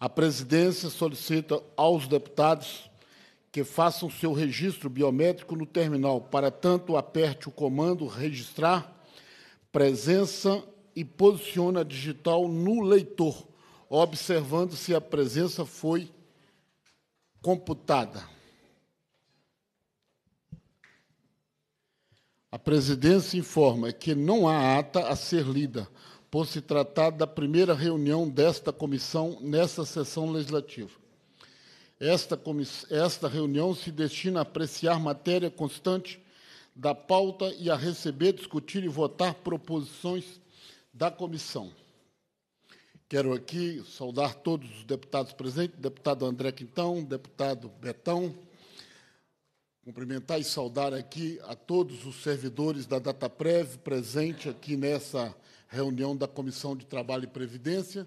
A presidência solicita aos deputados que façam seu registro biométrico no terminal. Para tanto, aperte o comando Registrar, Presença e posicione a digital no leitor, observando se a presença foi computada. A presidência informa que não há ata a ser lida por se tratar da primeira reunião desta comissão nesta sessão legislativa. Esta, esta reunião se destina a apreciar matéria constante da pauta e a receber, discutir e votar proposições da comissão. Quero aqui saudar todos os deputados presentes, deputado André Quintão, deputado Betão, cumprimentar e saudar aqui a todos os servidores da DataPrev presente aqui nessa reunião da Comissão de Trabalho e Previdência,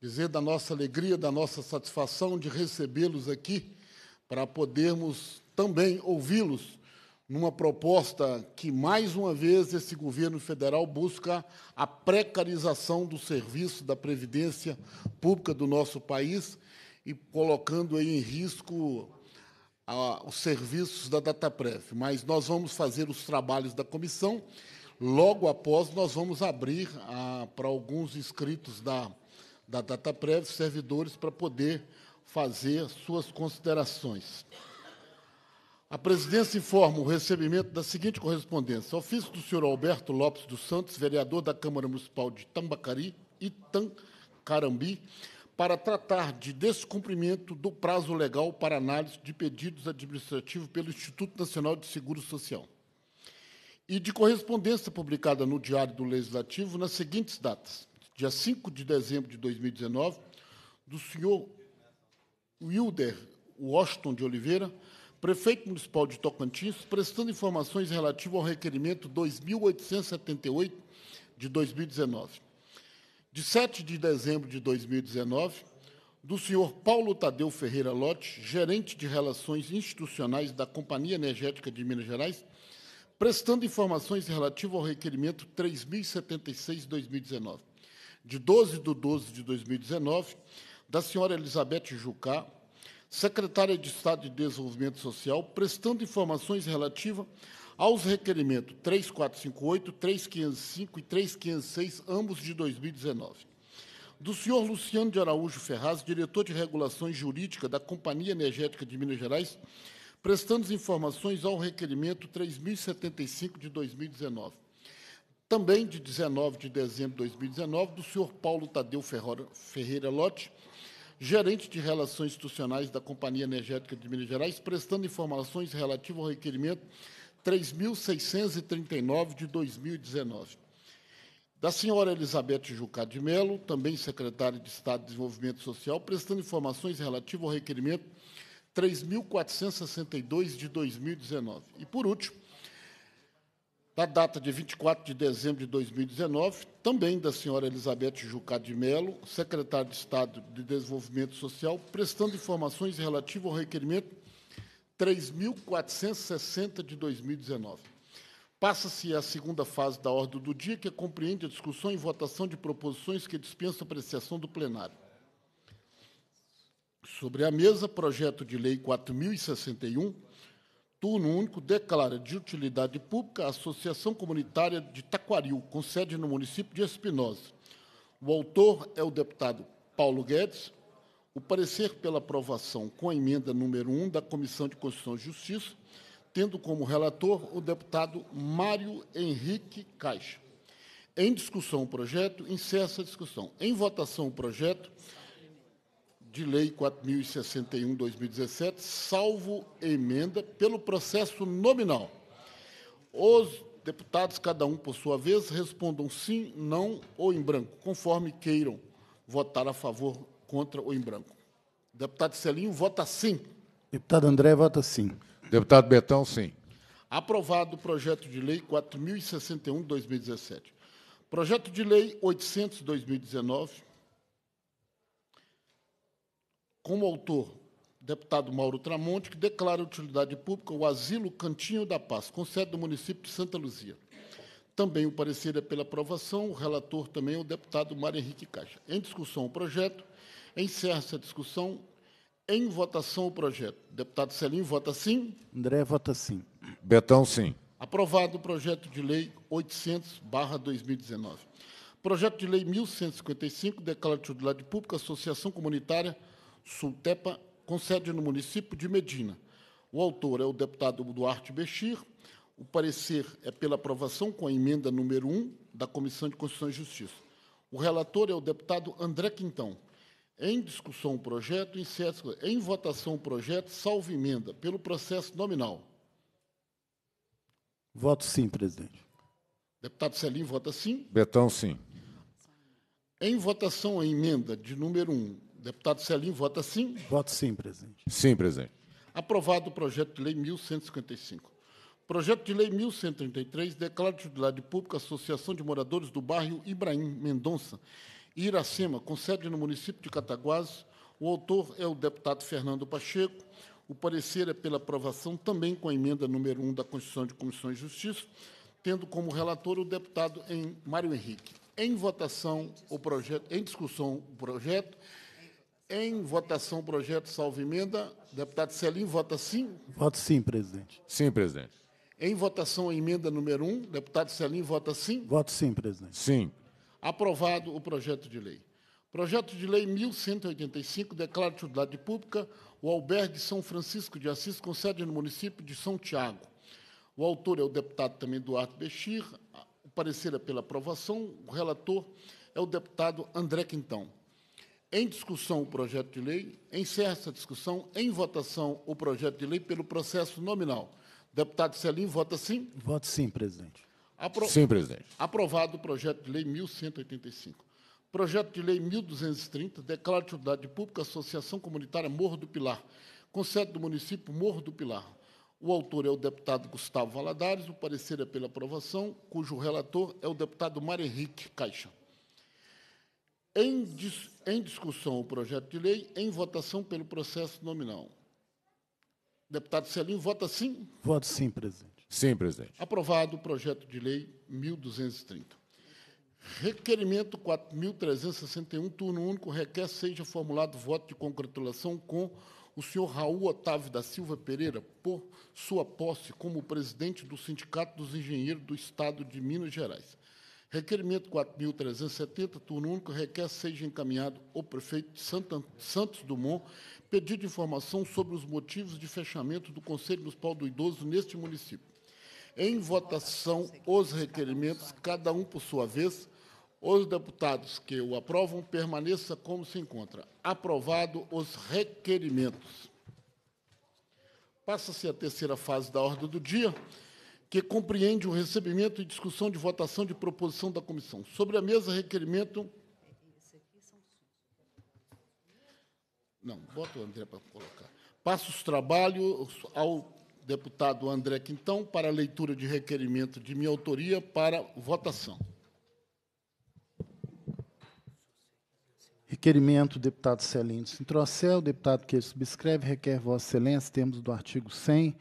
dizer da nossa alegria, da nossa satisfação de recebê-los aqui para podermos também ouvi-los numa proposta que, mais uma vez, esse governo federal busca a precarização do serviço da Previdência Pública do nosso país e colocando aí em risco ah, os serviços da DataPrev. Mas nós vamos fazer os trabalhos da comissão Logo após, nós vamos abrir ah, para alguns inscritos da, da DataPrev, servidores, para poder fazer suas considerações. A presidência informa o recebimento da seguinte correspondência. Ofício do senhor Alberto Lopes dos Santos, vereador da Câmara Municipal de Tambacari e Tancarambi, para tratar de descumprimento do prazo legal para análise de pedidos administrativos pelo Instituto Nacional de Seguro Social e de correspondência publicada no Diário do Legislativo nas seguintes datas: dia 5 de dezembro de 2019, do senhor Wilder Washington de Oliveira, prefeito municipal de Tocantins, prestando informações relativas ao requerimento 2878 de 2019. De 7 de dezembro de 2019, do senhor Paulo Tadeu Ferreira Lott, gerente de Relações Institucionais da Companhia Energética de Minas Gerais, prestando informações relativo ao requerimento 3076-2019, de 12 de 12 de 2019, da senhora Elizabeth Jucá, secretária de Estado de Desenvolvimento Social, prestando informações relativas aos requerimentos 3458, 3505 e 3506, ambos de 2019. Do senhor Luciano de Araújo Ferraz, diretor de Regulações Jurídicas da Companhia Energética de Minas Gerais, prestando informações ao requerimento 3075 de 2019. Também de 19 de dezembro de 2019, do senhor Paulo Tadeu Ferreira Lote, gerente de Relações Institucionais da Companhia Energética de Minas Gerais, prestando informações relativas ao requerimento 3.639 de 2019. Da senhora Elizabeth Jucá de Melo, também secretária de Estado de Desenvolvimento Social, prestando informações relativas ao requerimento 3.462 de 2019. E, por último, da data de 24 de dezembro de 2019, também da senhora Elizabeth Jucá de Mello, secretária de Estado de Desenvolvimento Social, prestando informações relativas ao requerimento 3.460 de 2019. Passa-se a segunda fase da ordem do dia, que compreende a discussão e votação de proposições que dispensam apreciação do plenário. Sobre a mesa, projeto de lei 4061, turno único, declara de utilidade pública a Associação Comunitária de Taquaril, com sede no município de Espinosa. O autor é o deputado Paulo Guedes. O parecer pela aprovação com a emenda número 1 da Comissão de Constituição e Justiça, tendo como relator o deputado Mário Henrique Caixa. Em discussão o projeto, encerra a discussão. Em votação o projeto, de Lei 4061-2017, salvo emenda, pelo processo nominal. Os deputados, cada um por sua vez, respondam sim, não ou em branco, conforme queiram votar a favor, contra ou em branco. Deputado Celinho, vota sim. Deputado André, vota sim. Deputado Betão, sim. Aprovado o projeto de lei 4061-2017. Projeto de lei 800-2019, como autor, deputado Mauro Tramonte, que declara utilidade pública o Asilo Cantinho da Paz, com sede do município de Santa Luzia. Também o parecer é pela aprovação, o relator também é o deputado Mário Henrique Caixa. Em discussão o projeto, encerra-se a discussão, em votação o projeto. Deputado Celinho, vota sim. André, vota sim. Betão, sim. Aprovado o projeto de lei 800, 2019. Projeto de lei 1155, declara utilidade pública, associação comunitária, Sultepa, com sede no município de Medina. O autor é o deputado Duarte Bechir. O parecer é pela aprovação com a emenda número 1 da Comissão de Constituição e Justiça. O relator é o deputado André Quintão. Em discussão o projeto, em votação o projeto, salvo emenda, pelo processo nominal. Voto sim, presidente. Deputado Celim vota sim. Betão, sim. Em votação a emenda de número 1 Deputado Celim vota sim? Voto sim, presidente. Sim, presidente. Aprovado o projeto de lei 1155. Projeto de lei 1133 declara de utilidade pública a Associação de Moradores do Bairro Ibrahim Mendonça, Iracema, com sede no município de Cataguases. O autor é o deputado Fernando Pacheco. O parecer é pela aprovação também com a emenda número 1 da Constituição de Comissão de Justiça, tendo como relator o deputado em Mário Henrique. Em votação o projeto, em discussão o projeto. Em votação, projeto salvo emenda. Deputado Celim, vota sim? Voto sim, presidente. Sim, presidente. Em votação, a emenda número 1. Um, deputado Celim, vota sim? Voto sim, presidente. Sim. Aprovado o projeto de lei. Projeto de lei 1185 declara de utilidade pública o albergue São Francisco de Assis, com sede no município de São Tiago. O autor é o deputado também Duarte Bechir. O parecer é pela aprovação. O relator é o deputado André Quintão em discussão o projeto de lei, encerra essa discussão, em votação o projeto de lei pelo processo nominal. Deputado Celim, vota sim? Voto sim, presidente. Apro... Sim, presidente. Aprovado o projeto de lei 1185. Projeto de lei 1230, declara de utilidade pública Associação Comunitária Morro do Pilar, com sede do município Morro do Pilar. O autor é o deputado Gustavo Valadares, o parecer é pela aprovação, cujo relator é o deputado Mário Henrique Caixa. Em, dis em discussão o projeto de lei, em votação pelo processo nominal. Deputado Celim, vota sim? Voto sim, presidente. Sim, presidente. Aprovado o projeto de lei 1230. Requerimento 4.361, turno único, requer seja formulado voto de congratulação com o senhor Raul Otávio da Silva Pereira por sua posse como presidente do Sindicato dos Engenheiros do Estado de Minas Gerais. Requerimento 4.370, turno único, requer seja encaminhado ao prefeito de Santos Dumont pedido de informação sobre os motivos de fechamento do Conselho Municipal do Idoso neste município. Em votação, os requerimentos, cada um por sua vez. Os deputados que o aprovam, permaneça como se encontra. Aprovado os requerimentos. Passa-se a terceira fase da ordem do dia que compreende o recebimento e discussão de votação de proposição da comissão. Sobre a mesa, requerimento. Não, bota o André para colocar. Passo os trabalhos ao deputado André Quintão para a leitura de requerimento de minha autoria para votação. Requerimento, deputado Em Sintrocel, então, deputado que subscreve, requer Vossa Excelência, termos do artigo 100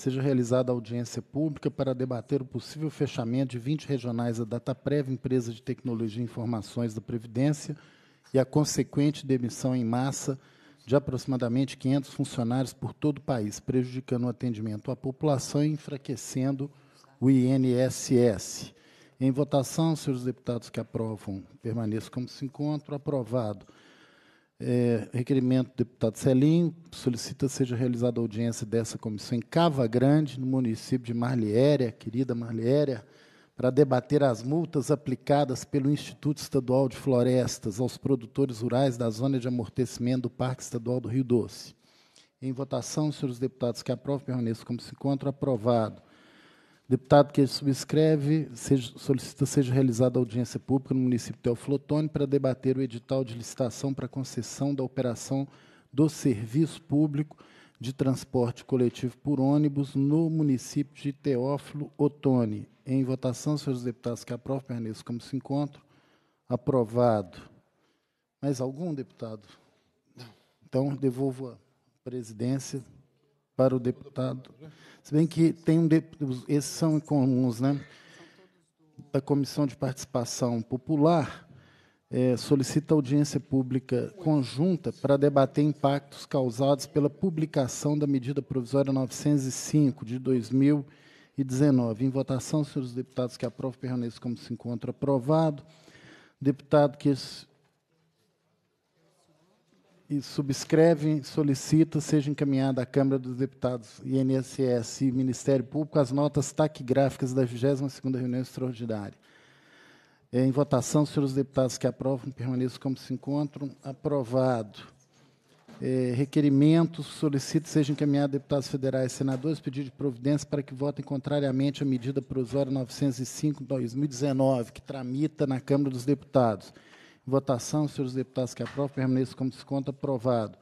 seja realizada audiência pública para debater o possível fechamento de 20 regionais da Dataprev, empresa de tecnologia e informações da Previdência, e a consequente demissão em massa de aproximadamente 500 funcionários por todo o país, prejudicando o atendimento à população e enfraquecendo o INSS. Em votação, senhores deputados que aprovam, permaneçam como se encontram. Aprovado. É, requerimento do deputado Celim, solicita seja realizada audiência dessa comissão em Cava Grande, no município de Marliéria, querida Marliéria, para debater as multas aplicadas pelo Instituto Estadual de Florestas aos produtores rurais da zona de amortecimento do Parque Estadual do Rio Doce. Em votação, senhores deputados que aprovam, permaneçam como se encontram. Aprovado. Deputado que subscreve, seja, solicita seja realizada audiência pública no município de Teoflotone para debater o edital de licitação para concessão da operação do serviço público de transporte coletivo por ônibus no município de Teófilo Otoni. Em votação, senhores deputados que aprovam, permaneçam como se encontro Aprovado. Mais algum, deputado? Então, devolvo a presidência para o deputado. Se bem que tem um de, esses são comuns, né? Da Comissão de Participação Popular é, solicita audiência pública conjunta para debater impactos causados pela publicação da medida provisória 905 de 2019. Em votação, senhores deputados que aprovam, permaneçam como se encontra aprovado. Deputado que e subscreve, solicita, seja encaminhada à Câmara dos Deputados, INSS e Ministério Público as notas taquigráficas da 22ª reunião extraordinária. É, em votação, senhores deputados que aprovam, permaneçam como se encontram. Aprovado. É, requerimentos, solicito seja encaminhado a deputados federais e senadores pedido de providência para que votem contrariamente à medida provisória 905-2019, que tramita na Câmara dos Deputados. Votação, senhores deputados que aprovam, permaneça como se conta, aprovado.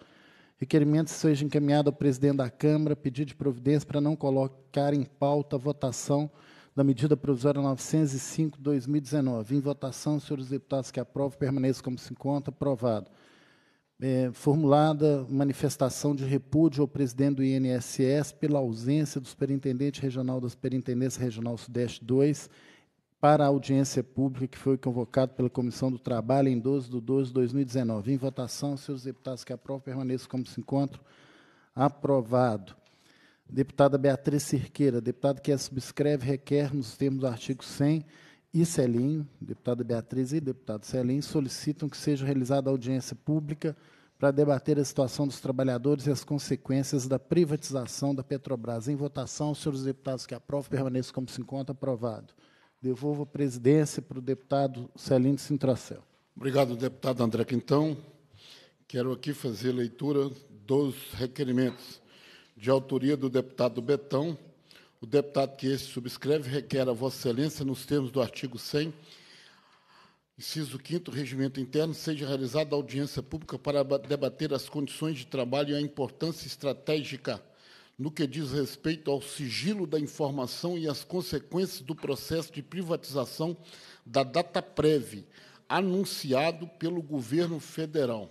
Requerimento seja encaminhado ao presidente da Câmara, pedido de providência para não colocar em pauta a votação da medida provisória 905-2019. Em votação, senhores deputados que aprovam, permaneça como se conta, aprovado. É, formulada manifestação de repúdio ao presidente do INSS pela ausência do superintendente regional da Superintendência Regional Sudeste 2, para a audiência pública que foi convocado pela Comissão do Trabalho em 12 de 12 de 2019. Em votação, senhores deputados que aprovam, permaneçam como se encontram. Aprovado. Deputada Beatriz Cirqueira, deputado que a subscreve, requer, nos termos do artigo 100 e Celim, deputada Beatriz e deputado Celim, solicitam que seja realizada audiência pública para debater a situação dos trabalhadores e as consequências da privatização da Petrobras. Em votação, senhores deputados que aprovam, permaneçam como se encontra aprovado. Devolvo a presidência para o deputado Celino Sintracel. Obrigado, deputado André Quintão. Quero aqui fazer leitura dos requerimentos de autoria do deputado Betão. O deputado que este subscreve requer a Vossa Excelência, nos termos do artigo 100, inciso 5 Regimento Interno, seja realizada audiência pública para debater as condições de trabalho e a importância estratégica no que diz respeito ao sigilo da informação e às consequências do processo de privatização da data prévia anunciado pelo governo federal.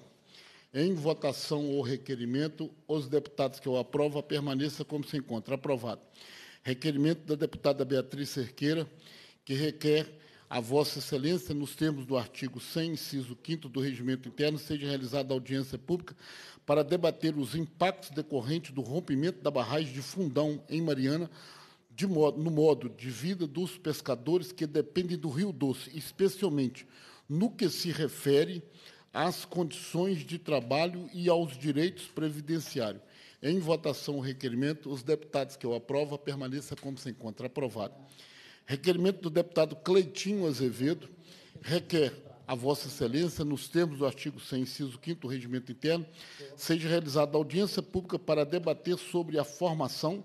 Em votação ou requerimento, os deputados que eu aprovo permaneça como se encontra. Aprovado. Requerimento da deputada Beatriz Cerqueira, que requer a Vossa Excelência, nos termos do artigo 100, inciso 5 do Regimento Interno, seja realizada audiência pública para debater os impactos decorrentes do rompimento da barragem de Fundão, em Mariana, modo, no modo de vida dos pescadores que dependem do Rio Doce, especialmente no que se refere às condições de trabalho e aos direitos previdenciários. Em votação o requerimento, os deputados que eu aprovo permaneça como se encontra aprovado. Requerimento do deputado Cleitinho Azevedo requer a Vossa Excelência, nos termos do artigo 100, inciso 5 do Regimento Interno, seja realizada audiência pública para debater sobre a formação,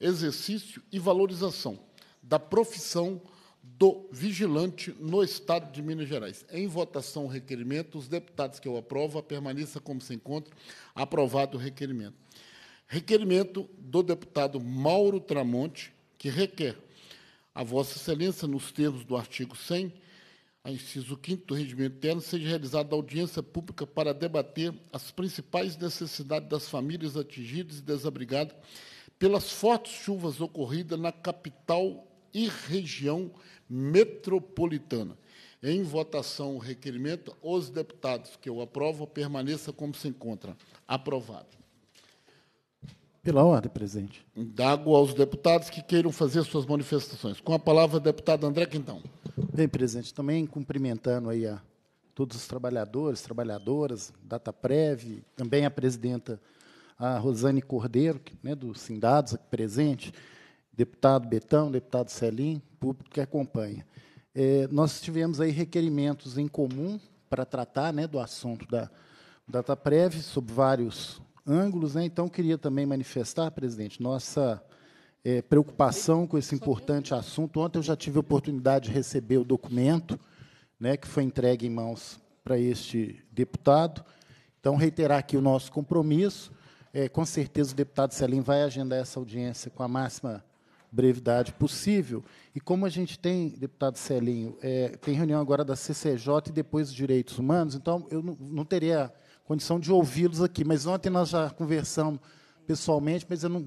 exercício e valorização da profissão do vigilante no Estado de Minas Gerais. Em votação o requerimento, os deputados que eu aprovo, permaneça como se encontra, aprovado o requerimento. Requerimento do deputado Mauro Tramonte, que requer a Vossa Excelência, nos termos do artigo 100, a inciso 5 do regimento interno, seja realizada audiência pública para debater as principais necessidades das famílias atingidas e desabrigadas pelas fortes chuvas ocorridas na capital e região metropolitana. Em votação o requerimento, os deputados que eu aprovo permaneça como se encontra. Aprovado. Pela ordem, presidente. Dago aos deputados que queiram fazer suas manifestações. Com a palavra, deputado André Quintão. Bem, presidente, também cumprimentando aí a todos os trabalhadores, trabalhadoras, data prévia, também a presidenta a Rosane Cordeiro, né, do Sindados, aqui presente, deputado Betão, deputado Celim, público que acompanha. É, nós tivemos aí requerimentos em comum para tratar né, do assunto da data prévia sob vários ângulos. Né, então, queria também manifestar, presidente, nossa é, preocupação com esse importante assunto. Ontem eu já tive a oportunidade de receber o documento né, que foi entregue em mãos para este deputado. Então, reiterar aqui o nosso compromisso. É, com certeza o deputado Selim vai agendar essa audiência com a máxima brevidade possível. E como a gente tem, deputado Celinho, é, tem reunião agora da CCJ e depois dos Direitos Humanos, então eu não, não teria condição de ouvi-los aqui. Mas ontem nós já conversamos pessoalmente, mas eu não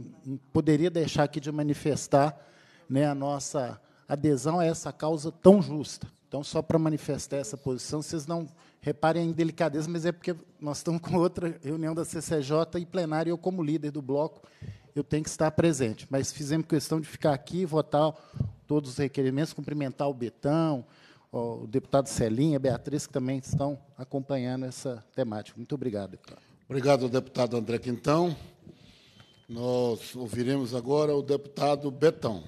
poderia deixar aqui de manifestar né, a nossa adesão a essa causa tão justa. Então, só para manifestar essa posição, vocês não reparem a indelicadeza, mas é porque nós estamos com outra reunião da CCJ e plenário, eu, como líder do bloco, eu tenho que estar presente. Mas fizemos questão de ficar aqui, e votar todos os requerimentos, cumprimentar o Betão, o deputado Celinha, a Beatriz, que também estão acompanhando essa temática. Muito obrigado, deputado. Obrigado, deputado André Quintão. Nós ouviremos agora o deputado Betão.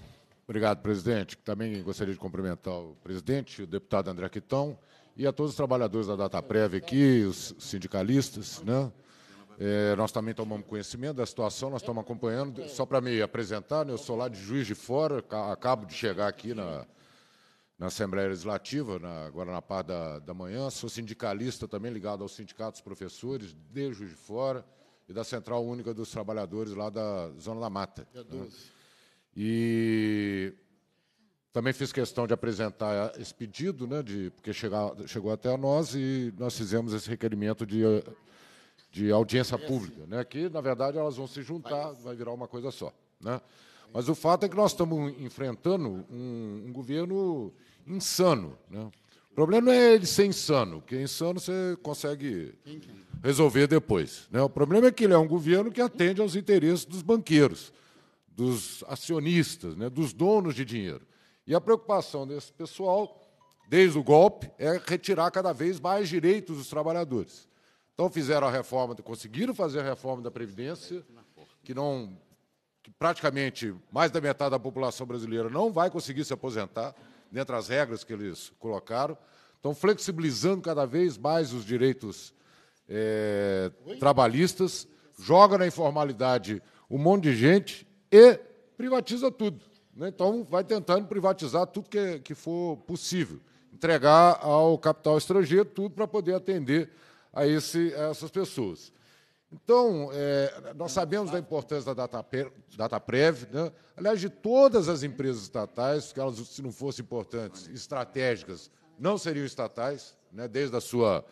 Obrigado, presidente. Também gostaria de cumprimentar o presidente, o deputado André Quitão, e a todos os trabalhadores da data prévia aqui, os sindicalistas. Né? É, nós também tomamos conhecimento da situação, nós estamos acompanhando. Só para me apresentar, né, eu sou lá de Juiz de Fora, acabo de chegar aqui na, na Assembleia Legislativa, na, agora na parte da, da manhã. Sou sindicalista também, ligado aos sindicatos professores, de Juiz de Fora e da Central Única dos Trabalhadores lá da Zona da Mata. Dia 12. Né? E também fiz questão de apresentar esse pedido, né, de, porque chegar, chegou até nós e nós fizemos esse requerimento de, de audiência pública, né, que, na verdade, elas vão se juntar, vai virar uma coisa só. Né? Mas o fato é que nós estamos enfrentando um, um governo insano. Né? O problema não é ele ser insano, porque insano você consegue é? resolver depois. Né? O problema é que ele é um governo que atende aos interesses dos banqueiros, dos acionistas, né? dos donos de dinheiro. E a preocupação desse pessoal, desde o golpe, é retirar cada vez mais direitos dos trabalhadores. Então fizeram a reforma, conseguiram fazer a reforma da Previdência, que não. Que praticamente mais da metade da população brasileira não vai conseguir se aposentar, dentro das regras que eles colocaram. Estão flexibilizando cada vez mais os direitos é, trabalhistas, joga na informalidade um monte de gente e privatiza tudo. Né? Então, vai tentando privatizar tudo que, que for possível, entregar ao capital estrangeiro tudo para poder atender a, esse, a essas pessoas. Então, é, nós sabemos da importância da data né? aliás, de todas as empresas estatais, que elas, se não fossem importantes, estratégicas, não seriam estatais, né? desde a sua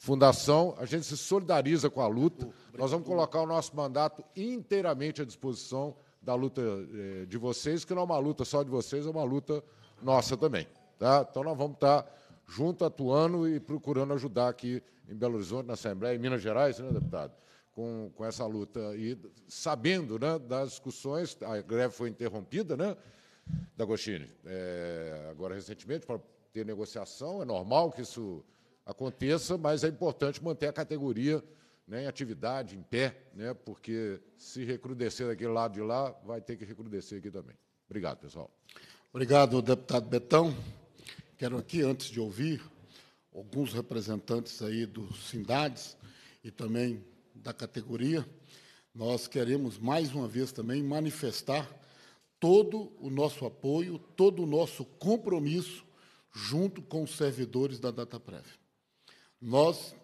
Fundação, a gente se solidariza com a luta. Nós vamos colocar o nosso mandato inteiramente à disposição da luta eh, de vocês, que não é uma luta só de vocês, é uma luta nossa também. Tá? Então, nós vamos estar tá junto, atuando e procurando ajudar aqui em Belo Horizonte, na Assembleia, em Minas Gerais, né, deputado? Com, com essa luta. E sabendo né, das discussões, a greve foi interrompida, né, D'Agostini? É, agora, recentemente, para ter negociação, é normal que isso aconteça, mas é importante manter a categoria né, em atividade, em pé, né, porque se recrudescer daquele lado de lá, vai ter que recrudescer aqui também. Obrigado, pessoal. Obrigado, deputado Betão. Quero aqui, antes de ouvir alguns representantes aí dos Sindades e também da categoria, nós queremos mais uma vez também manifestar todo o nosso apoio, todo o nosso compromisso junto com os servidores da DataPrev. Nós,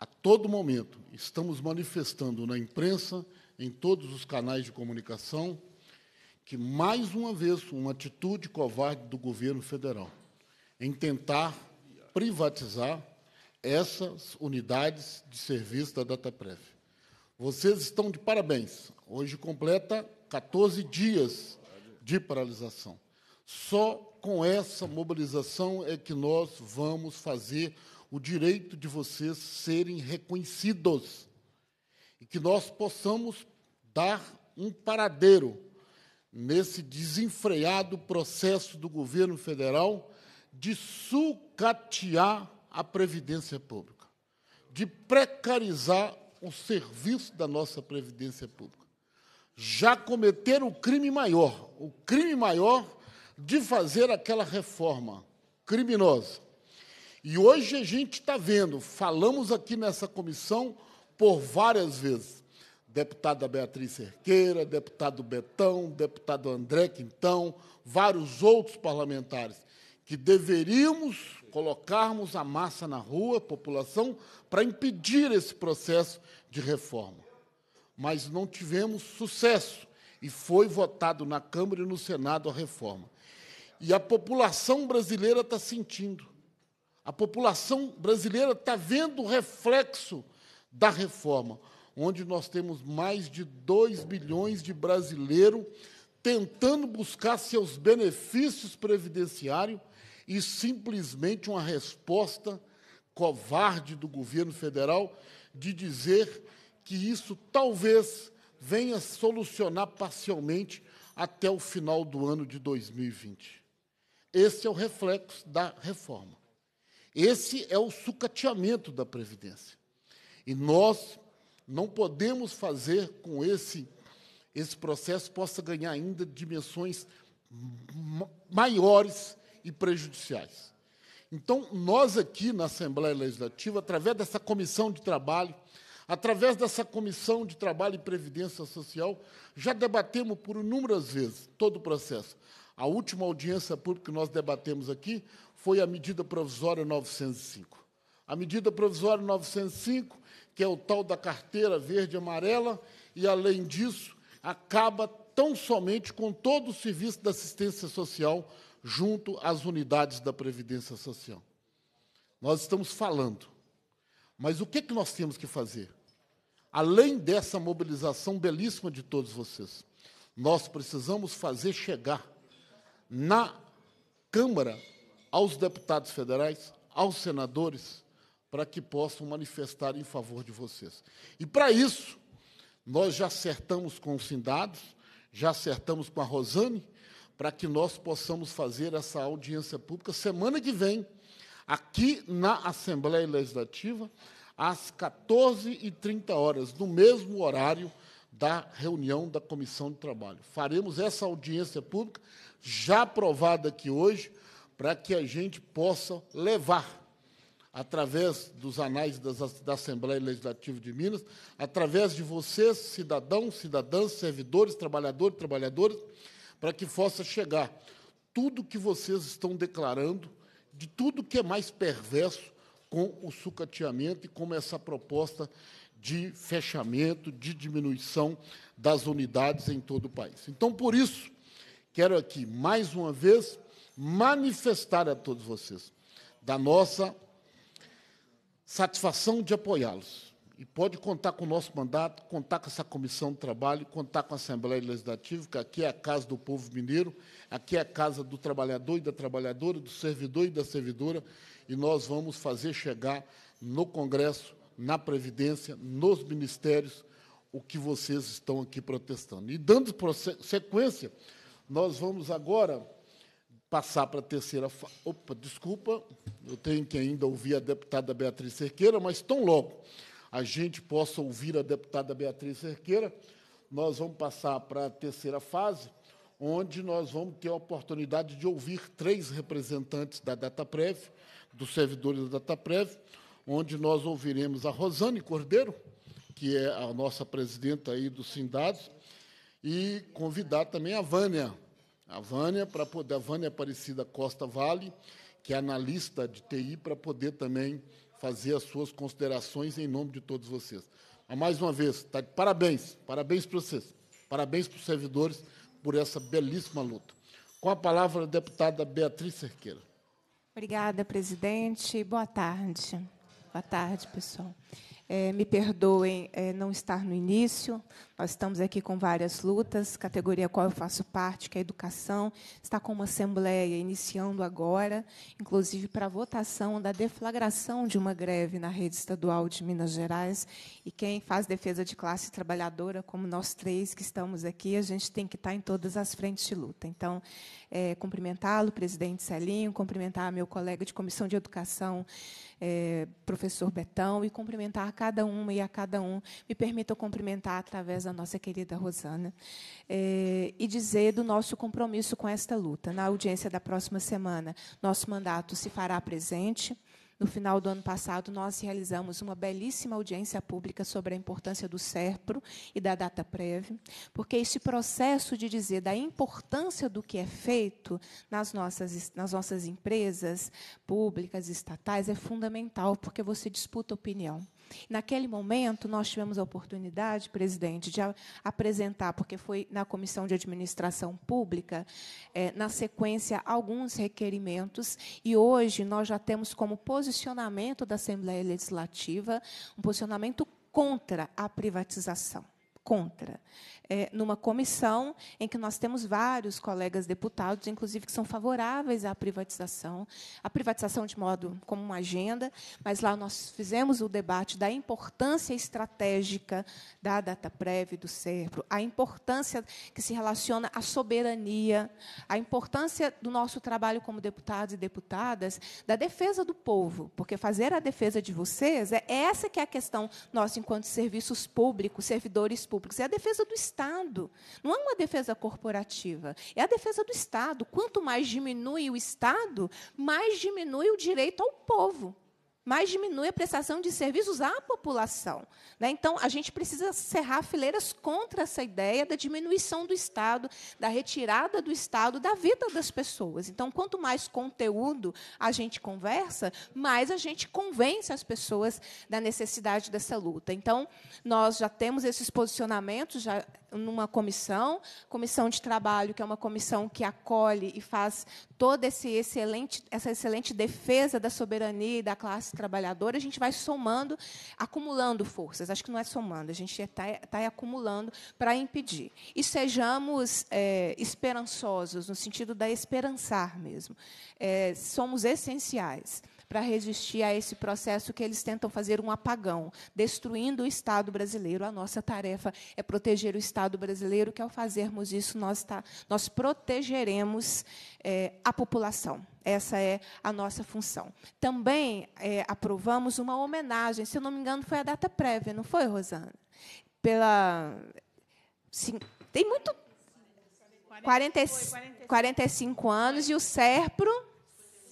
a todo momento, estamos manifestando na imprensa, em todos os canais de comunicação, que, mais uma vez, uma atitude covarde do governo federal em tentar privatizar essas unidades de serviço da DataPrev. Vocês estão de parabéns. Hoje completa 14 dias de paralisação. Só com essa mobilização é que nós vamos fazer o direito de vocês serem reconhecidos e que nós possamos dar um paradeiro nesse desenfreado processo do governo federal de sucatear a previdência pública, de precarizar o serviço da nossa previdência pública. Já cometeram o crime maior, o crime maior de fazer aquela reforma criminosa e hoje a gente está vendo, falamos aqui nessa comissão por várias vezes. Deputada Beatriz Cerqueira, deputado Betão, deputado André Quintão, vários outros parlamentares, que deveríamos colocarmos a massa na rua, a população, para impedir esse processo de reforma. Mas não tivemos sucesso e foi votado na Câmara e no Senado a reforma. E a população brasileira está sentindo. A população brasileira está vendo o reflexo da reforma, onde nós temos mais de 2 bilhões de brasileiros tentando buscar seus benefícios previdenciários e simplesmente uma resposta covarde do governo federal de dizer que isso talvez venha solucionar parcialmente até o final do ano de 2020. Esse é o reflexo da reforma. Esse é o sucateamento da Previdência. E nós não podemos fazer com esse esse processo possa ganhar ainda dimensões maiores e prejudiciais. Então, nós aqui na Assembleia Legislativa, através dessa comissão de trabalho, através dessa comissão de trabalho e previdência social, já debatemos por inúmeras vezes todo o processo. A última audiência pública que nós debatemos aqui foi a medida provisória 905. A medida provisória 905, que é o tal da carteira verde e amarela, e além disso, acaba tão somente com todo o serviço da assistência social junto às unidades da Previdência Social. Nós estamos falando. Mas o que, é que nós temos que fazer? Além dessa mobilização belíssima de todos vocês, nós precisamos fazer chegar na Câmara aos deputados federais, aos senadores, para que possam manifestar em favor de vocês. E para isso, nós já acertamos com os sindados, já acertamos com a Rosane, para que nós possamos fazer essa audiência pública semana que vem, aqui na Assembleia Legislativa, às 14h30, no mesmo horário da reunião da Comissão de Trabalho. Faremos essa audiência pública, já aprovada aqui hoje, para que a gente possa levar, através dos anais das, da Assembleia Legislativa de Minas, através de vocês, cidadãos, cidadãs, servidores, trabalhadores, trabalhadoras, para que possa chegar tudo que vocês estão declarando, de tudo que é mais perverso com o sucateamento e como essa proposta de fechamento, de diminuição das unidades em todo o país. Então, por isso, quero aqui, mais uma vez, manifestar a todos vocês da nossa satisfação de apoiá-los. E pode contar com o nosso mandato, contar com essa comissão de trabalho, contar com a Assembleia Legislativa, que aqui é a casa do povo mineiro, aqui é a casa do trabalhador e da trabalhadora, do servidor e da servidora, e nós vamos fazer chegar no Congresso, na Previdência, nos ministérios, o que vocês estão aqui protestando. E dando sequência, nós vamos agora passar para a terceira fase. Opa, desculpa, eu tenho que ainda ouvir a deputada Beatriz Cerqueira, mas tão logo a gente possa ouvir a deputada Beatriz Cerqueira, nós vamos passar para a terceira fase, onde nós vamos ter a oportunidade de ouvir três representantes da DataPrev, dos servidores da DataPrev, onde nós ouviremos a Rosane Cordeiro, que é a nossa presidenta aí do Sindados, e convidar também a Vânia, a Vânia, para poder, a Vânia Aparecida Costa Vale, que é analista de TI, para poder também fazer as suas considerações em nome de todos vocês. Mas, mais uma vez, tá, parabéns, parabéns para vocês, parabéns para os servidores por essa belíssima luta. Com a palavra, a deputada Beatriz Cerqueira. Obrigada, presidente. Boa tarde. Boa tarde, pessoal. É, me perdoem é, não estar no início. Nós estamos aqui com várias lutas, categoria qual eu faço parte, que é a educação, está com uma assembleia iniciando agora, inclusive para votação da deflagração de uma greve na rede estadual de Minas Gerais. E quem faz defesa de classe trabalhadora, como nós três que estamos aqui, a gente tem que estar em todas as frentes de luta. Então, é, cumprimentá-lo, presidente Celinho, cumprimentar meu colega de comissão de educação, é, professor Betão, e cumprimentar a cada uma e a cada um. Me permitam cumprimentar através da nossa querida Rosana é, e dizer do nosso compromisso com esta luta. Na audiência da próxima semana, nosso mandato se fará presente. No final do ano passado, nós realizamos uma belíssima audiência pública sobre a importância do SERPRO e da data prévia, porque esse processo de dizer da importância do que é feito nas nossas, nas nossas empresas públicas, estatais, é fundamental, porque você disputa opinião. Naquele momento, nós tivemos a oportunidade, presidente, de apresentar, porque foi na Comissão de Administração Pública, eh, na sequência, alguns requerimentos, e hoje nós já temos como posicionamento da Assembleia Legislativa um posicionamento contra a privatização. Contra é, numa comissão em que nós temos vários colegas deputados, inclusive que são favoráveis à privatização, a privatização de modo como uma agenda, mas lá nós fizemos o debate da importância estratégica da data prévia do CERPRO, a importância que se relaciona à soberania, a importância do nosso trabalho como deputados e deputadas, da defesa do povo, porque fazer a defesa de vocês é essa que é a questão nossa enquanto serviços públicos, servidores públicos, é a defesa do Estado. Estado. Não é uma defesa corporativa, é a defesa do Estado. Quanto mais diminui o Estado, mais diminui o direito ao povo mas diminui a prestação de serviços à população. Né? Então, a gente precisa cerrar fileiras contra essa ideia da diminuição do Estado, da retirada do Estado da vida das pessoas. Então, quanto mais conteúdo a gente conversa, mais a gente convence as pessoas da necessidade dessa luta. Então, nós já temos esses posicionamentos já numa comissão, comissão de trabalho, que é uma comissão que acolhe e faz toda esse excelente, essa excelente defesa da soberania e da classe classe trabalhadora, a gente vai somando, acumulando forças. Acho que não é somando, a gente está tá, tá acumulando para impedir. E sejamos é, esperançosos, no sentido da esperançar mesmo. É, somos essenciais para resistir a esse processo que eles tentam fazer um apagão, destruindo o Estado brasileiro. A nossa tarefa é proteger o Estado brasileiro, que, ao fazermos isso, nós, tá, nós protegeremos é, a população. Essa é a nossa função. Também é, aprovamos uma homenagem, se eu não me engano, foi a data prévia, não foi, Rosana? Pela. Sim, tem muito. 40, 45, 45 anos e o SERPRO.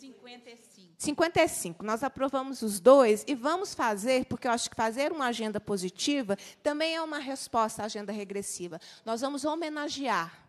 55. 55. Nós aprovamos os dois e vamos fazer, porque eu acho que fazer uma agenda positiva também é uma resposta à agenda regressiva. Nós vamos homenagear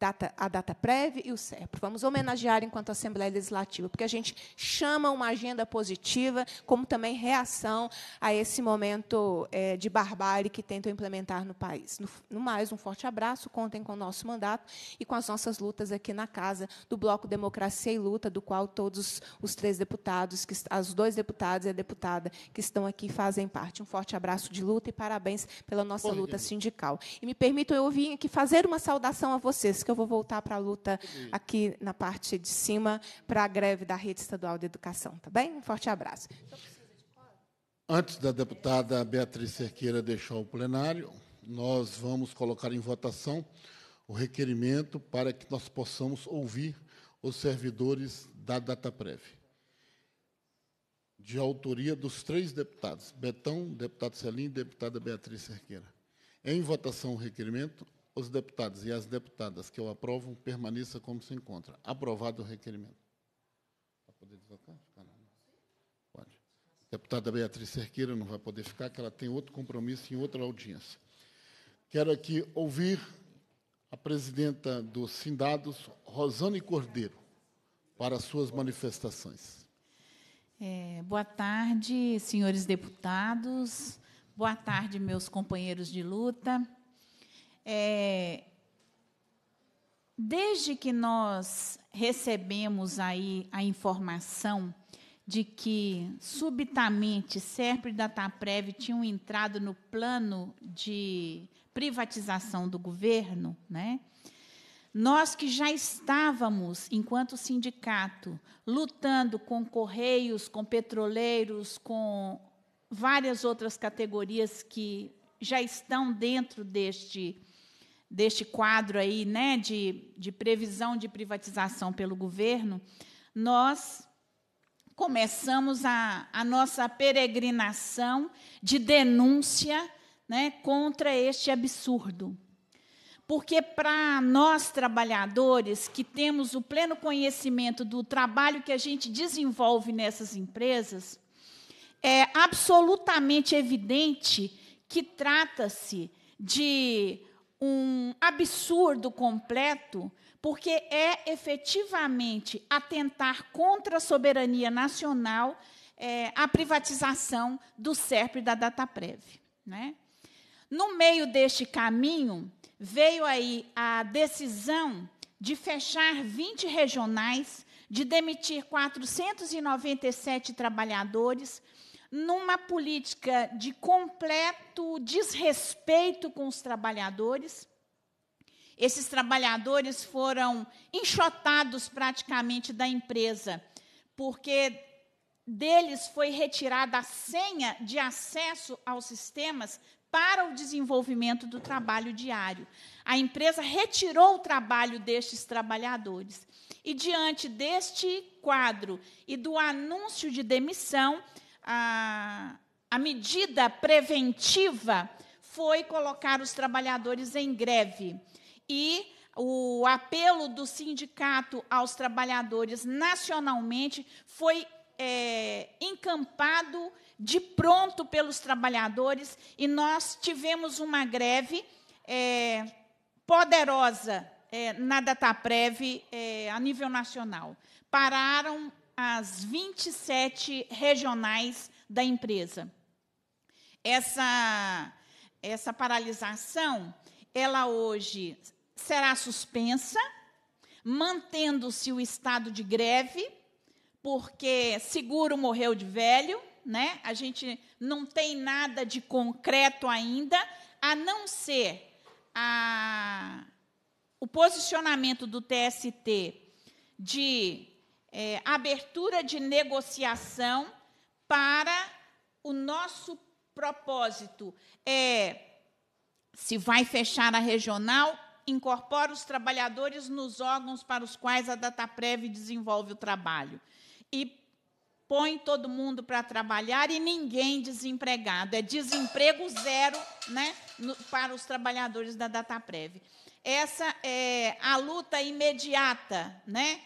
data, a data prévia e o SERPRO. Vamos homenagear enquanto Assembleia Legislativa, porque a gente chama uma agenda positiva como também reação a esse momento é, de barbárie que tentam implementar no país. No, no, mais, um forte abraço, contem com o nosso mandato e com as nossas lutas aqui na Casa do Bloco Democracia e Luta, do qual todos os três deputados, que, duas dois deputados e a deputada que estão aqui fazem parte. Um forte abraço de luta e parabéns pela nossa Bom, luta sindical. E me permitam eu vim aqui fazer uma saudação a vocês, que eu vou voltar para a luta aqui na parte de cima, para a greve da rede estadual de educação, tá bem? Um forte abraço. Antes da deputada Beatriz Cerqueira deixar o plenário, nós vamos colocar em votação o requerimento para que nós possamos ouvir os servidores da DataPrev. De autoria dos três deputados, Betão, deputado Celim e deputada Beatriz Cerqueira. Em votação o requerimento, os deputados e as deputadas que eu aprovo permaneça como se encontra. Aprovado o requerimento. poder deslocar? Ficar Pode. deputada Beatriz Cerqueira não vai poder ficar, que ela tem outro compromisso em outra audiência. Quero aqui ouvir a presidenta dos Sindados, Rosane Cordeiro, para suas manifestações. É, boa tarde, senhores deputados. Boa tarde, meus companheiros de luta. É, desde que nós recebemos aí a informação de que subitamente SERP e Dataprev tinham entrado no plano de privatização do governo, né? Nós que já estávamos, enquanto sindicato, lutando com correios, com petroleiros, com várias outras categorias que já estão dentro deste deste quadro aí, né, de, de previsão de privatização pelo governo, nós começamos a, a nossa peregrinação de denúncia né, contra este absurdo. Porque, para nós trabalhadores que temos o pleno conhecimento do trabalho que a gente desenvolve nessas empresas, é absolutamente evidente que trata-se de um absurdo completo, porque é efetivamente atentar contra a soberania nacional é, a privatização do SERP e da Dataprev. Né? No meio deste caminho, veio aí a decisão de fechar 20 regionais, de demitir 497 trabalhadores, numa política de completo desrespeito com os trabalhadores. Esses trabalhadores foram enxotados praticamente da empresa, porque deles foi retirada a senha de acesso aos sistemas para o desenvolvimento do trabalho diário. A empresa retirou o trabalho destes trabalhadores. E diante deste quadro e do anúncio de demissão, a, a medida preventiva foi colocar os trabalhadores em greve. E o apelo do sindicato aos trabalhadores nacionalmente foi é, encampado de pronto pelos trabalhadores e nós tivemos uma greve é, poderosa é, na Dataprev é, a nível nacional. Pararam as 27 regionais da empresa. Essa, essa paralisação, ela hoje será suspensa, mantendo-se o estado de greve, porque seguro morreu de velho, né? A gente não tem nada de concreto ainda, a não ser a, o posicionamento do TST de é, abertura de negociação para o nosso propósito. É, se vai fechar a regional, incorpora os trabalhadores nos órgãos para os quais a Dataprev desenvolve o trabalho. E põe todo mundo para trabalhar e ninguém desempregado. É desemprego zero né, no, para os trabalhadores da Dataprev. Essa é a luta imediata, né?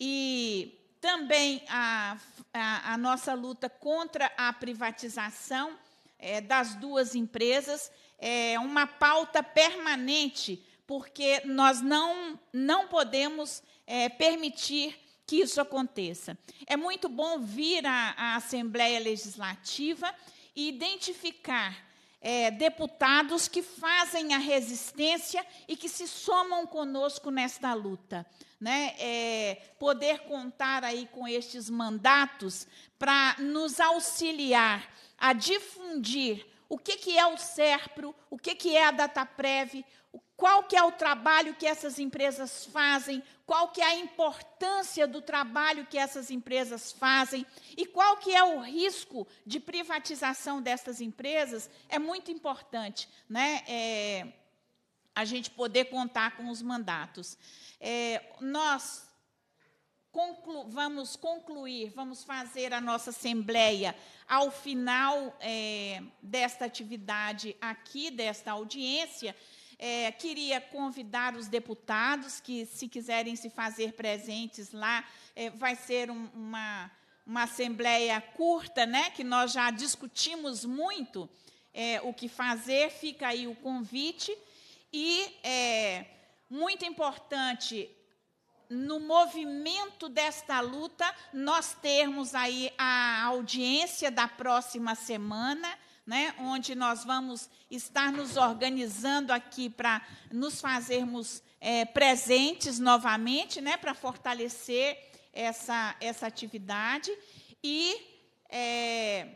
E também a, a, a nossa luta contra a privatização é, das duas empresas é uma pauta permanente, porque nós não, não podemos é, permitir que isso aconteça. É muito bom vir à, à Assembleia Legislativa e identificar é, deputados que fazem a resistência e que se somam conosco nesta luta né, é, poder contar aí com estes mandatos para nos auxiliar a difundir o que, que é o SERPRO, o que, que é a DataPrev, qual que é o trabalho que essas empresas fazem, qual que é a importância do trabalho que essas empresas fazem e qual que é o risco de privatização dessas empresas, é muito importante né, é, a gente poder contar com os mandatos. É, nós conclu vamos concluir, vamos fazer a nossa assembleia ao final é, desta atividade aqui, desta audiência. É, queria convidar os deputados que, se quiserem se fazer presentes lá, é, vai ser um, uma, uma assembleia curta, né, que nós já discutimos muito é, o que fazer, fica aí o convite. E é, muito importante no movimento desta luta nós termos aí a audiência da próxima semana. Né, onde nós vamos estar nos organizando aqui para nos fazermos é, presentes novamente, né, para fortalecer essa, essa atividade. E é,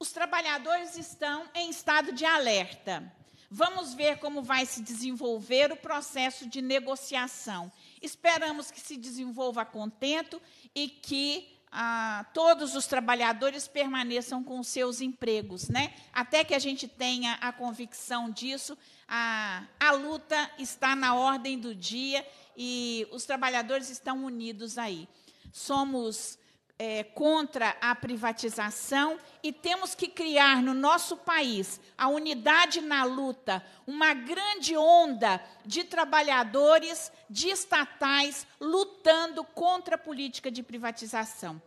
os trabalhadores estão em estado de alerta. Vamos ver como vai se desenvolver o processo de negociação. Esperamos que se desenvolva contento e que ah, todos os trabalhadores permaneçam com seus empregos, né? Até que a gente tenha a convicção disso, a, a luta está na ordem do dia e os trabalhadores estão unidos aí. Somos é, contra a privatização e temos que criar no nosso país a unidade na luta, uma grande onda de trabalhadores, de estatais, lutando contra a política de privatização.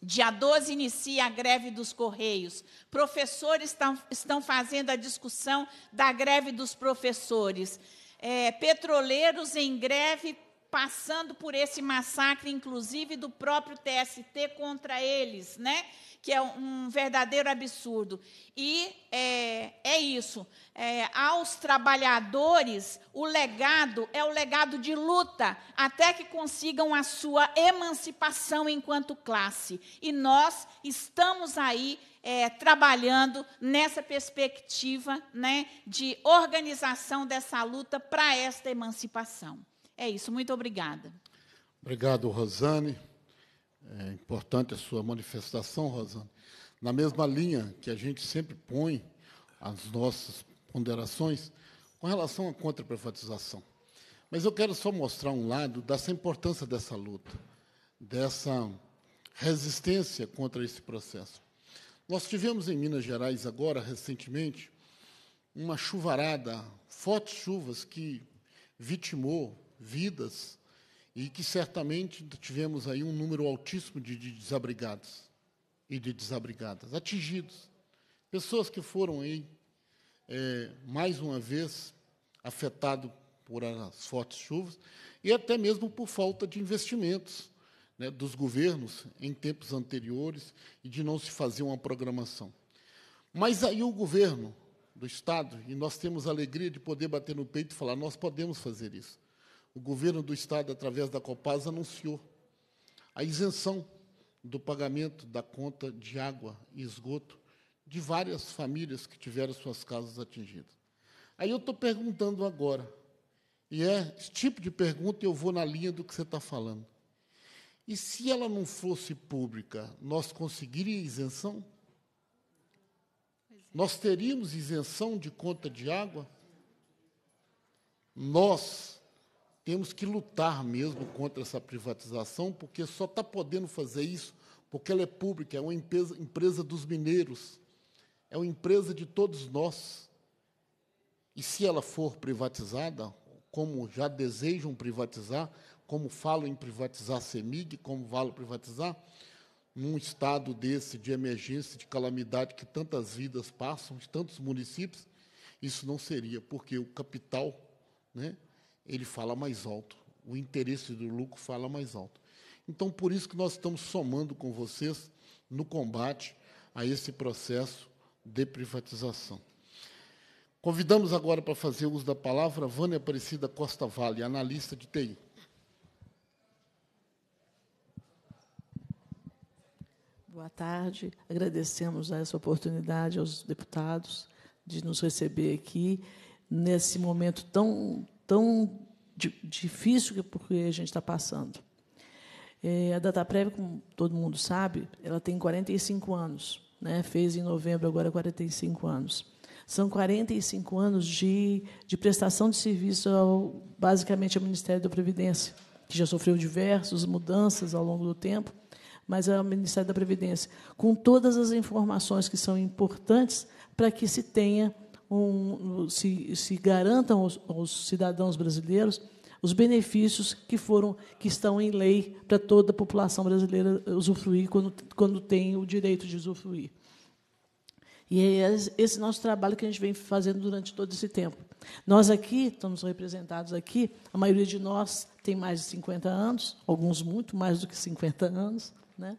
Dia 12 inicia a greve dos Correios. Professores estão, estão fazendo a discussão da greve dos professores. É, petroleiros em greve passando por esse massacre, inclusive do próprio TST contra eles, né? que é um verdadeiro absurdo. E é, é isso. É, aos trabalhadores, o legado é o legado de luta, até que consigam a sua emancipação enquanto classe. E nós estamos aí é, trabalhando nessa perspectiva né, de organização dessa luta para esta emancipação. É isso, muito obrigada. Obrigado, Rosane. É importante a sua manifestação, Rosane. Na mesma linha que a gente sempre põe as nossas ponderações com relação à contra-privatização. Mas eu quero só mostrar um lado dessa importância dessa luta, dessa resistência contra esse processo. Nós tivemos em Minas Gerais agora, recentemente, uma chuvarada, fortes chuvas que vitimou vidas e que certamente tivemos aí um número altíssimo de, de desabrigados e de desabrigadas, atingidos. Pessoas que foram aí, é, mais uma vez, afetadas por as fortes chuvas e até mesmo por falta de investimentos né, dos governos em tempos anteriores e de não se fazer uma programação. Mas aí o governo do Estado, e nós temos a alegria de poder bater no peito e falar: nós podemos fazer isso o governo do Estado, através da Copasa, anunciou a isenção do pagamento da conta de água e esgoto de várias famílias que tiveram suas casas atingidas. Aí eu estou perguntando agora, e é esse tipo de pergunta eu vou na linha do que você está falando. E se ela não fosse pública, nós conseguiríamos isenção? É. Nós teríamos isenção de conta de água? Nós, temos que lutar mesmo contra essa privatização, porque só está podendo fazer isso porque ela é pública, é uma empresa, empresa dos mineiros, é uma empresa de todos nós. E se ela for privatizada, como já desejam privatizar, como falam em privatizar a CEMIG, como falam privatizar, num estado desse de emergência, de calamidade, que tantas vidas passam, de tantos municípios, isso não seria, porque o capital né, ele fala mais alto. O interesse do lucro fala mais alto. Então, por isso que nós estamos somando com vocês no combate a esse processo de privatização. Convidamos agora para fazer uso da palavra Vânia Aparecida Costa Vale, analista de TI. Boa tarde. Agradecemos essa oportunidade aos deputados de nos receber aqui nesse momento tão tão difícil que porque a gente está passando. É, a Dataprev, como todo mundo sabe, ela tem 45 anos. Né? Fez em novembro agora 45 anos. São 45 anos de, de prestação de serviço ao, basicamente ao Ministério da Previdência, que já sofreu diversas mudanças ao longo do tempo, mas é o Ministério da Previdência, com todas as informações que são importantes para que se tenha um, se, se garantam aos, aos cidadãos brasileiros os benefícios que foram que estão em lei para toda a população brasileira usufruir quando, quando tem o direito de usufruir. E é esse nosso trabalho que a gente vem fazendo durante todo esse tempo. Nós aqui, estamos representados aqui, a maioria de nós tem mais de 50 anos, alguns muito mais do que 50 anos, né?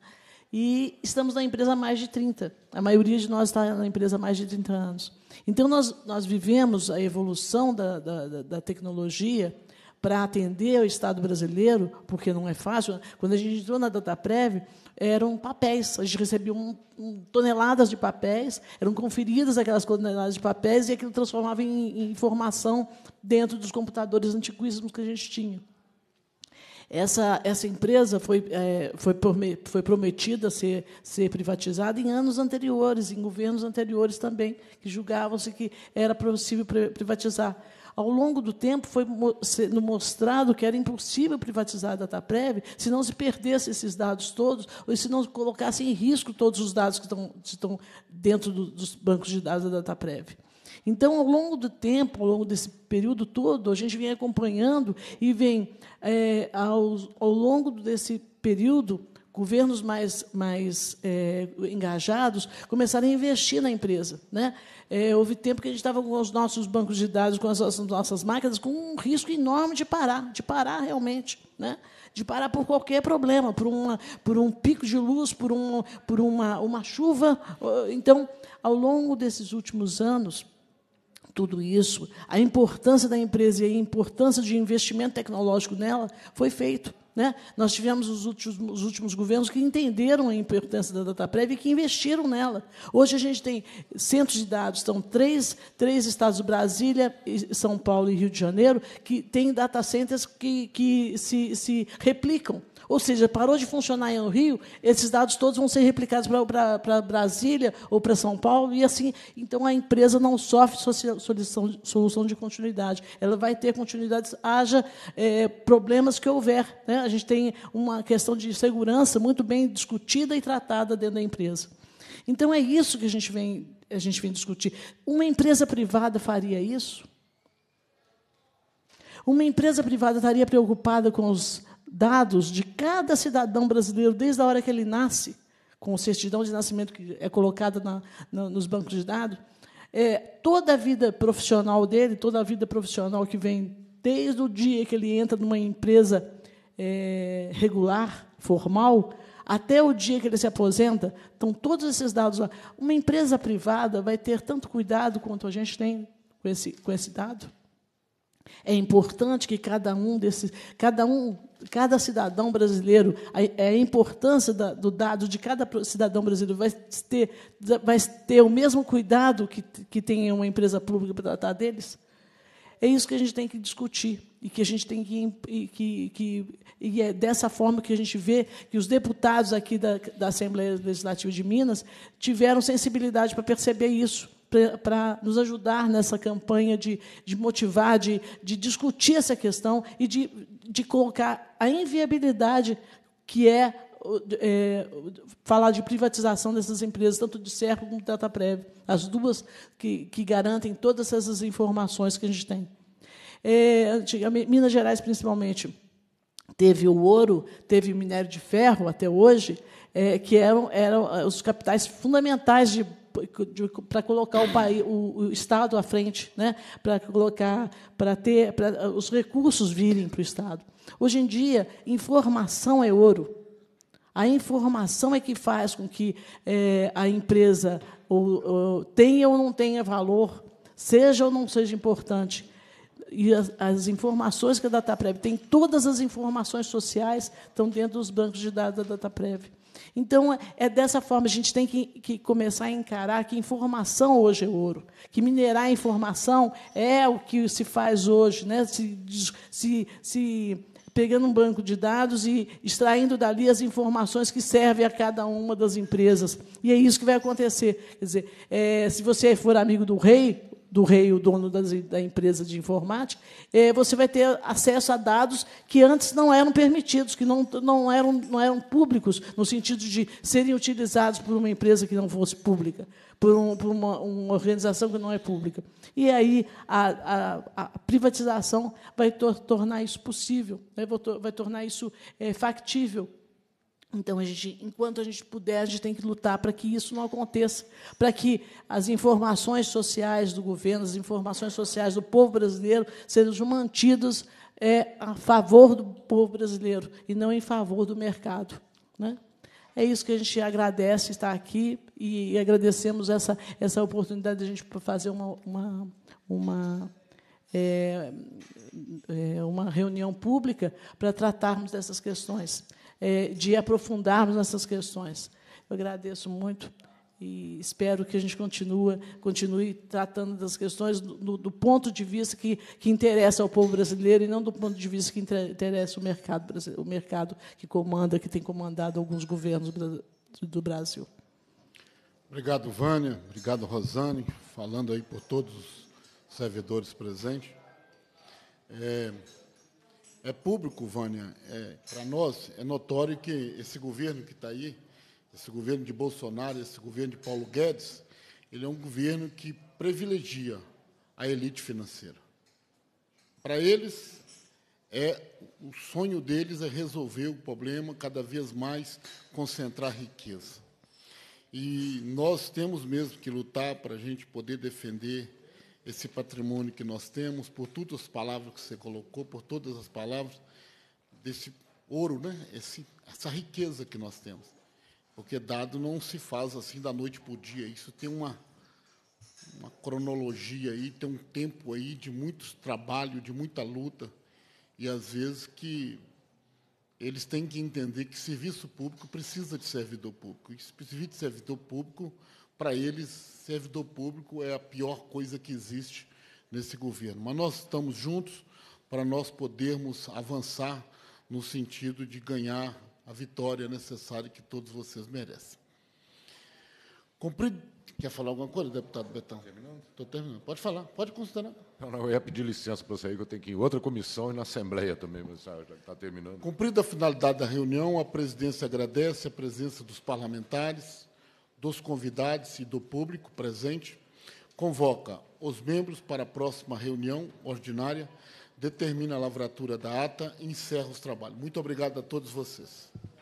e estamos na empresa há mais de 30. A maioria de nós está na empresa há mais de 30 anos. Então, nós, nós vivemos a evolução da, da, da tecnologia para atender o Estado brasileiro, porque não é fácil. Né? Quando a gente entrou na DataPrev, eram papéis. A gente recebia um, um, toneladas de papéis, eram conferidas aquelas toneladas de papéis e aquilo transformava em, em informação dentro dos computadores antiquíssimos que a gente tinha. Essa, essa empresa foi, é, foi, foi prometida ser, ser privatizada em anos anteriores, em governos anteriores também, que julgavam-se que era possível privatizar. Ao longo do tempo, foi mostrado que era impossível privatizar a Dataprev se não se perdesse esses dados todos ou se não colocasse em risco todos os dados que estão, estão dentro do, dos bancos de dados da Dataprev. Então, ao longo do tempo, ao longo desse período todo, a gente vem acompanhando e vem, é, ao, ao longo desse período, governos mais, mais é, engajados começaram a investir na empresa. Né? É, houve tempo que a gente estava com os nossos bancos de dados, com as nossas máquinas, com um risco enorme de parar, de parar realmente. Né? de parar por qualquer problema, por, uma, por um pico de luz, por, um, por uma, uma chuva. Então, ao longo desses últimos anos, tudo isso, a importância da empresa e a importância de investimento tecnológico nela, foi feito. Né? Nós tivemos os últimos, os últimos, governos que entenderam a importância da data prévia e que investiram nela. Hoje a gente tem centros de dados, estão três, três estados, Brasília, São Paulo e Rio de Janeiro, que têm data centers que, que se, se replicam. Ou seja, parou de funcionar em Rio, esses dados todos vão ser replicados para, para Brasília ou para São Paulo, e assim. Então, a empresa não sofre solução, solução de continuidade. Ela vai ter continuidades, haja é, problemas que houver. Né? Né? A gente tem uma questão de segurança muito bem discutida e tratada dentro da empresa. Então, é isso que a gente vem, a gente vem discutir. Uma empresa privada faria isso? Uma empresa privada estaria preocupada com os dados de cada cidadão brasileiro desde a hora que ele nasce, com certidão de nascimento que é colocada na, na, nos bancos de dados? É, toda a vida profissional dele, toda a vida profissional que vem desde o dia que ele entra numa empresa é, regular, formal, até o dia que ele se aposenta, estão todos esses dados lá. Uma empresa privada vai ter tanto cuidado quanto a gente tem com esse, com esse dado? É importante que cada um desses, cada um, cada cidadão brasileiro, a, é a importância da, do dado de cada cidadão brasileiro vai ter, vai ter o mesmo cuidado que, que tem uma empresa pública para tratar deles? É isso que a gente tem que discutir e que a gente tem que, e, que, que e é dessa forma que a gente vê que os deputados aqui da, da Assembleia Legislativa de Minas tiveram sensibilidade para perceber isso para nos ajudar nessa campanha de, de motivar, de, de discutir essa questão e de, de colocar a inviabilidade que é é, falar de privatização dessas empresas, tanto de Serpa como de Prévia, as duas que, que garantem todas essas informações que a gente tem. É, Minas Gerais, principalmente, teve o ouro, teve o minério de ferro até hoje, é, que eram, eram é, os capitais fundamentais de para colocar o, país, o, o, Estado à frente, né? para colocar, para ter, para os recursos virem para o Estado. Hoje em dia, informação é ouro. A informação é que faz com que é, a empresa ou, ou, tenha ou não tenha valor, seja ou não seja importante. E as, as informações que a DataPrev tem, todas as informações sociais estão dentro dos bancos de dados da DataPrev. Então, é, é dessa forma, a gente tem que, que, começar a encarar que informação hoje é ouro, que minerar informação é o que se faz hoje, né? se, se, se pegando um banco de dados e extraindo dali as informações que servem a cada uma das empresas. E é isso que vai acontecer. Quer dizer, é, se você for amigo do rei, do rei, o dono das, da empresa de informática, é, você vai ter acesso a dados que antes não eram permitidos, que não, não, eram, não eram públicos, no sentido de serem utilizados por uma empresa que não fosse pública, por, um, por uma, uma, organização que não é pública. E aí a, a, a privatização vai tor tornar isso possível, né? vai tornar isso é, factível. Então, a gente, enquanto a gente puder, a gente tem que lutar para que isso não aconteça, para que as informações sociais do governo, as informações sociais do povo brasileiro sejam mantidas é, a favor do povo brasileiro e não em favor do mercado. Né? É isso que a gente agradece estar aqui e, agradecemos essa, essa oportunidade de a gente fazer uma, uma, uma é, é uma reunião pública para tratarmos dessas questões. É, de aprofundarmos nessas questões. Eu agradeço muito e espero que a gente continue, continue tratando das questões do, do, ponto de vista que, que interessa ao povo brasileiro e não do ponto de vista que interessa o mercado, o mercado que comanda, que tem comandado alguns governos do Brasil. Obrigado, Vânia. Obrigado, Rosane, falando aí por todos os servidores presentes. É... É público, Vânia. É, Para nós, é notório que esse governo que está aí, esse governo de Bolsonaro, esse governo de Paulo Guedes, ele é um governo que privilegia a elite financeira. Para eles, é o sonho deles é resolver o problema, cada vez mais concentrar riqueza. E nós temos mesmo que lutar para a gente poder defender esse patrimônio que nós temos, por todas as palavras que você colocou, por todas as palavras desse ouro, né? Esse, essa riqueza que nós temos. Porque dado não se faz assim da noite para o dia, isso tem uma, uma cronologia aí, tem um tempo aí de muito trabalho, de muita luta, e às vezes que eles têm que entender que serviço público precisa de servidor público, e se precisa de servidor público para eles, servidor público é a pior coisa que existe nesse governo. Mas nós estamos juntos para nós podermos avançar no sentido de ganhar a vitória necessária que todos vocês merecem. Cumprido. Quer falar alguma coisa, deputado Betão? Terminando? Estou terminando. Pode falar, pode considerar. Não, não, eu ia pedir licença para sair, que eu tenho que ir em outra comissão e na Assembleia também, mas já está terminando. Cumprida a finalidade da reunião, a presidência agradece a presença dos parlamentares dos convidados e do público presente, convoca os membros para a próxima reunião ordinária, determina a lavratura da ata e encerra os trabalhos. Muito obrigado a todos vocês.